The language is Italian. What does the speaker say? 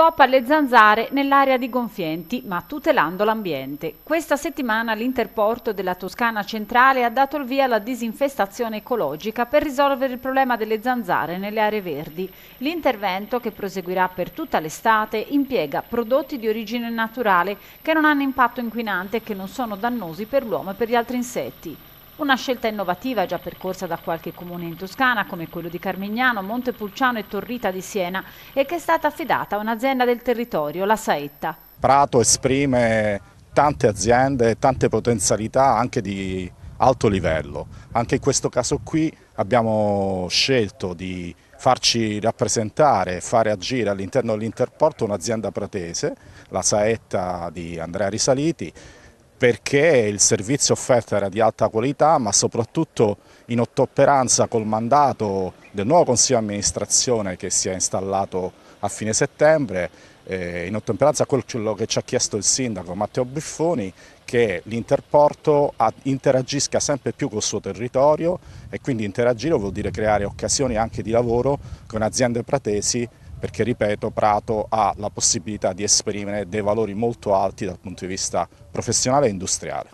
Stop alle zanzare nell'area di Gonfienti, ma tutelando l'ambiente. Questa settimana l'Interporto della Toscana centrale ha dato il via alla disinfestazione ecologica per risolvere il problema delle zanzare nelle aree verdi. L'intervento, che proseguirà per tutta l'estate, impiega prodotti di origine naturale che non hanno impatto inquinante e che non sono dannosi per l'uomo e per gli altri insetti. Una scelta innovativa già percorsa da qualche comune in Toscana, come quello di Carmignano, Montepulciano e Torrita di Siena, e che è stata affidata a un'azienda del territorio, la Saetta. Prato esprime tante aziende, tante potenzialità anche di alto livello. Anche in questo caso qui abbiamo scelto di farci rappresentare, e fare agire all'interno dell'interporto un'azienda pratese, la Saetta di Andrea Risaliti, perché il servizio offerto era di alta qualità ma soprattutto in ottoperanza col mandato del nuovo Consiglio di amministrazione che si è installato a fine settembre, eh, in ottemperanza a quello che ci ha chiesto il sindaco Matteo Biffoni che l'interporto interagisca sempre più col suo territorio e quindi interagire vuol dire creare occasioni anche di lavoro con aziende pratesi perché ripeto Prato ha la possibilità di esprimere dei valori molto alti dal punto di vista professionale e industriale.